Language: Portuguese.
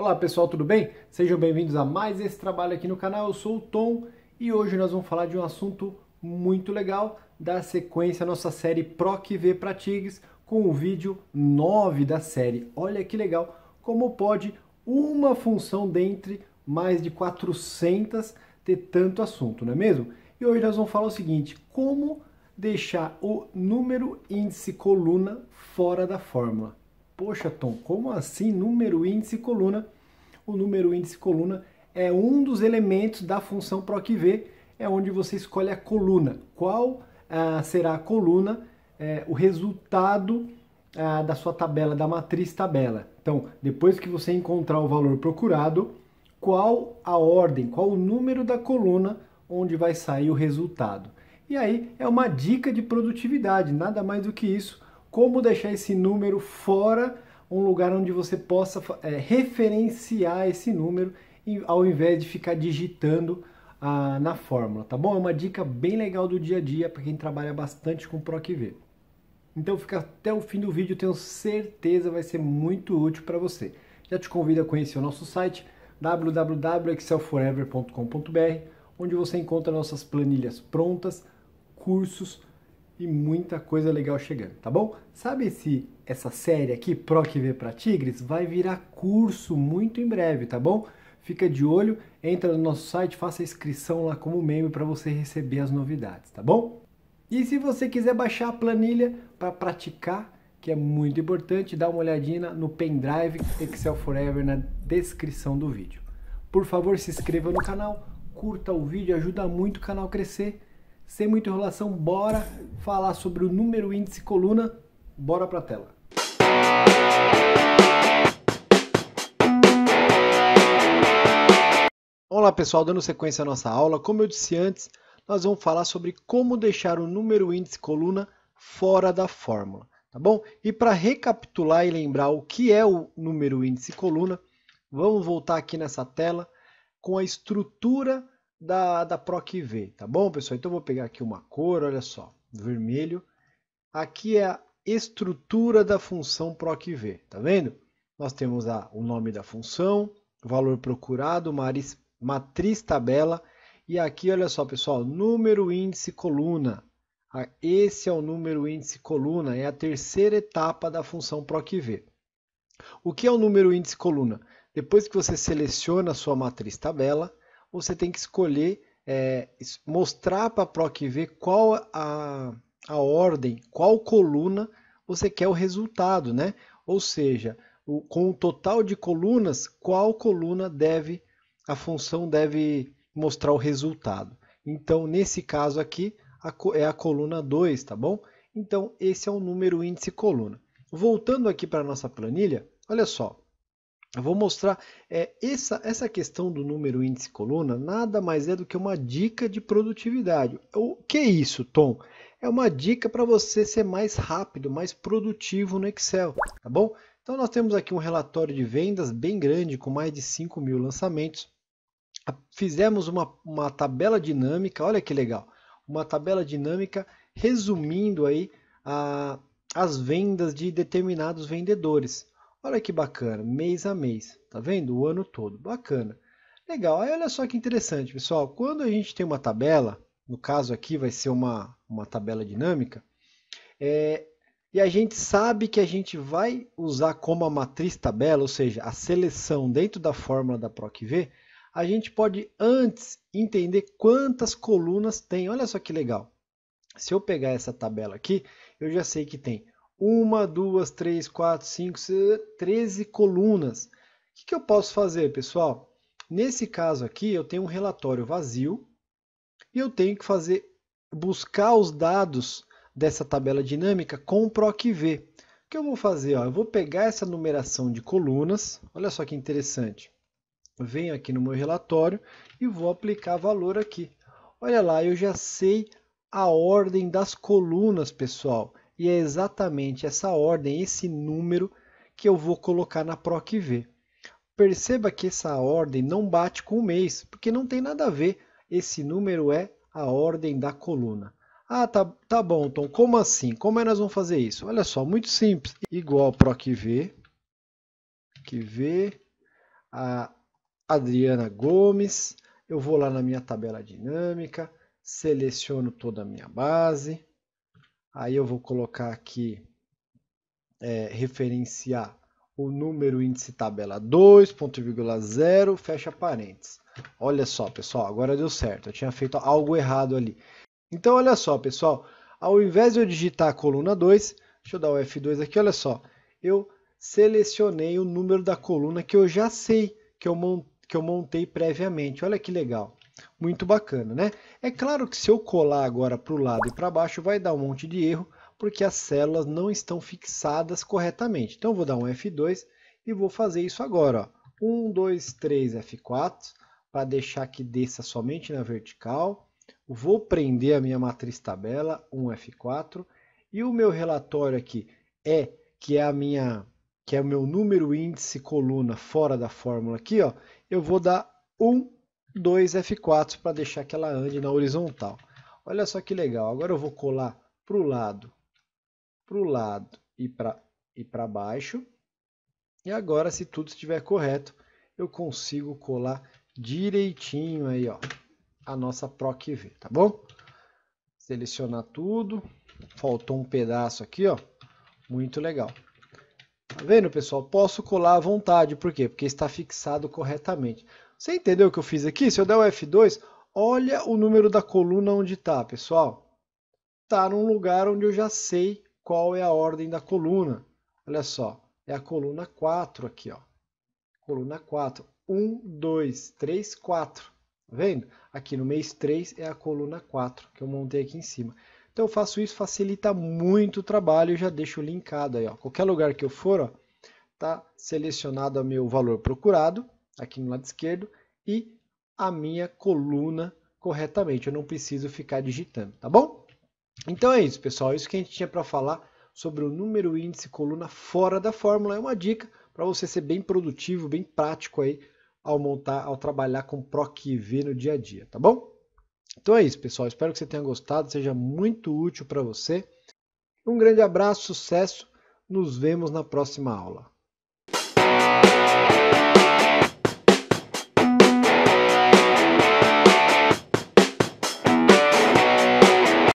Olá pessoal, tudo bem? Sejam bem-vindos a mais esse trabalho aqui no canal. Eu sou o Tom e hoje nós vamos falar de um assunto muito legal da sequência à nossa série PROC V para TIGs com o vídeo 9 da série. Olha que legal como pode uma função dentre mais de 400 ter tanto assunto, não é mesmo? E hoje nós vamos falar o seguinte, como deixar o número índice coluna fora da fórmula. Poxa, Tom, como assim número, índice e coluna? O número, índice e coluna é um dos elementos da função PROCV, é onde você escolhe a coluna. Qual ah, será a coluna, eh, o resultado ah, da sua tabela, da matriz tabela. Então, depois que você encontrar o valor procurado, qual a ordem, qual o número da coluna onde vai sair o resultado. E aí é uma dica de produtividade, nada mais do que isso como deixar esse número fora, um lugar onde você possa é, referenciar esse número ao invés de ficar digitando ah, na fórmula, tá bom? É uma dica bem legal do dia a dia para quem trabalha bastante com PROCV. Então fica até o fim do vídeo, tenho certeza vai ser muito útil para você. Já te convido a conhecer o nosso site www.excelforever.com.br, onde você encontra nossas planilhas prontas, cursos, e muita coisa legal chegando, tá bom? Sabe se essa série aqui, Proc V para Tigres, vai virar curso muito em breve, tá bom? Fica de olho, entra no nosso site, faça a inscrição lá como membro para você receber as novidades, tá bom? E se você quiser baixar a planilha para praticar, que é muito importante, dá uma olhadinha no pendrive Excel Forever na descrição do vídeo. Por favor, se inscreva no canal, curta o vídeo, ajuda muito o canal a crescer sem muita enrolação, bora falar sobre o número, índice, coluna. Bora para a tela. Olá pessoal, dando sequência à nossa aula, como eu disse antes, nós vamos falar sobre como deixar o número, índice, coluna fora da fórmula, tá bom? E para recapitular e lembrar o que é o número, índice, coluna, vamos voltar aqui nessa tela com a estrutura da, da PROC V, tá bom, pessoal? Então, vou pegar aqui uma cor, olha só, vermelho. Aqui é a estrutura da função PROC V, tá vendo? Nós temos a, o nome da função, valor procurado, maris, matriz tabela, e aqui, olha só, pessoal, número, índice, coluna. Esse é o número, índice, coluna, é a terceira etapa da função PROC-V. O que é o número, índice, coluna? Depois que você seleciona a sua matriz tabela, você tem que escolher, é, mostrar para a ver qual a, a ordem, qual coluna você quer o resultado, né? Ou seja, o, com o total de colunas, qual coluna deve, a função deve mostrar o resultado. Então, nesse caso aqui, a, é a coluna 2, tá bom? Então, esse é o número índice coluna. Voltando aqui para a nossa planilha, olha só, eu vou mostrar é, essa, essa questão do número índice coluna nada mais é do que uma dica de produtividade. O que é isso, Tom? É uma dica para você ser mais rápido, mais produtivo no Excel, tá bom? Então nós temos aqui um relatório de vendas bem grande, com mais de 5 mil lançamentos. Fizemos uma, uma tabela dinâmica, olha que legal, uma tabela dinâmica resumindo aí a, as vendas de determinados vendedores. Olha que bacana, mês a mês, tá vendo? O ano todo, bacana. Legal, aí olha só que interessante, pessoal. Quando a gente tem uma tabela, no caso aqui vai ser uma, uma tabela dinâmica, é, e a gente sabe que a gente vai usar como a matriz tabela, ou seja, a seleção dentro da fórmula da PROC-V, a gente pode antes entender quantas colunas tem. Olha só que legal. Se eu pegar essa tabela aqui, eu já sei que tem uma, duas, três, quatro, cinco, treze 13 colunas. O que, que eu posso fazer, pessoal? Nesse caso aqui, eu tenho um relatório vazio e eu tenho que fazer buscar os dados dessa tabela dinâmica com o PROCV. O que eu vou fazer? Ó, eu vou pegar essa numeração de colunas, olha só que interessante. Eu venho aqui no meu relatório e vou aplicar valor aqui. Olha lá, eu já sei a ordem das colunas, pessoal. E é exatamente essa ordem, esse número que eu vou colocar na PROC V. Perceba que essa ordem não bate com o mês, porque não tem nada a ver. Esse número é a ordem da coluna. Ah, tá, tá bom, Tom. Como assim? Como é que nós vamos fazer isso? Olha só, muito simples. Igual PROC V, que V, a Adriana Gomes. Eu vou lá na minha tabela dinâmica, seleciono toda a minha base, Aí eu vou colocar aqui, é, referenciar o número índice tabela 2, ponto vírgula zero fecha parênteses. Olha só, pessoal, agora deu certo. Eu tinha feito algo errado ali. Então, olha só, pessoal, ao invés de eu digitar a coluna 2, deixa eu dar o F2 aqui, olha só, eu selecionei o número da coluna que eu já sei, que eu montei previamente. Olha que legal. Muito bacana, né? É claro que se eu colar agora para o lado e para baixo vai dar um monte de erro, porque as células não estão fixadas corretamente. Então eu vou dar um F2 e vou fazer isso agora. Ó. 1, 2, 3, F4, para deixar que desça somente na vertical. Vou prender a minha matriz tabela, 1, F4. E o meu relatório aqui é que é a minha que é o meu número índice coluna fora da fórmula aqui, ó, eu vou dar 1 2 F4 para deixar que ela ande na horizontal. Olha só que legal, agora eu vou colar para o lado, para o lado e para e baixo. E agora, se tudo estiver correto, eu consigo colar direitinho aí, ó, a nossa PROC V, tá bom? Selecionar tudo, faltou um pedaço aqui, ó, muito legal. Tá vendo, pessoal? Posso colar à vontade, por quê? Porque está fixado corretamente. Você entendeu o que eu fiz aqui? Se eu der o F2, olha o número da coluna onde está, pessoal. Está num lugar onde eu já sei qual é a ordem da coluna. Olha só, é a coluna 4 aqui. Ó. Coluna 4. 1, 2, 3, 4. Está vendo? Aqui no mês 3 é a coluna 4 que eu montei aqui em cima. Então eu faço isso, facilita muito o trabalho, eu já deixo linkado aí. Ó. Qualquer lugar que eu for, está tá selecionado o meu valor procurado aqui no lado esquerdo e a minha coluna corretamente. Eu não preciso ficar digitando, tá bom? Então é isso, pessoal. É isso que a gente tinha para falar sobre o número índice coluna fora da fórmula. É uma dica para você ser bem produtivo, bem prático aí ao montar, ao trabalhar com PROQV no dia a dia, tá bom? Então é isso, pessoal. Espero que você tenha gostado, seja muito útil para você. Um grande abraço, sucesso. Nos vemos na próxima aula.